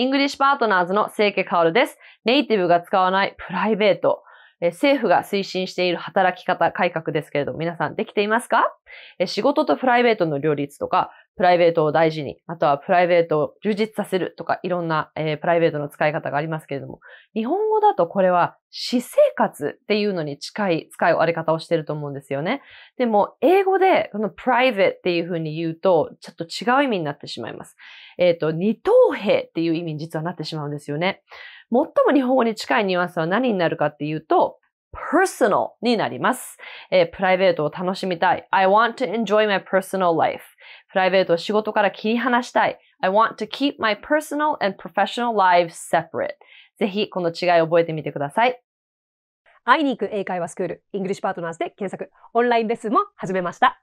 イングリッシュパートナーズの清家薫です。ネイティブが使わないプライベート。政府が推進している働き方改革ですけれど、も、皆さんできていますか仕事とプライベートの両立とか、プライベートを大事に、あとはプライベートを充実させるとか、いろんな、えー、プライベートの使い方がありますけれども、日本語だとこれは私生活っていうのに近い使い割れ方をしてると思うんですよね。でも、英語でこのプライベートっていうふうに言うと、ちょっと違う意味になってしまいます。えっ、ー、と、二等兵っていう意味に実はなってしまうんですよね。最も日本語に近いニュアンスは何になるかっていうと、personal になります。えー、プライベートを楽しみたい。I want to enjoy my personal life. プライベートを仕事から切り離したい。I want to keep my personal and professional lives separate. ぜひこの違いを覚えてみてください。会いに行く英会話スクール、イングリッシュパートナーズで検索、オンラインレッスンも始めました。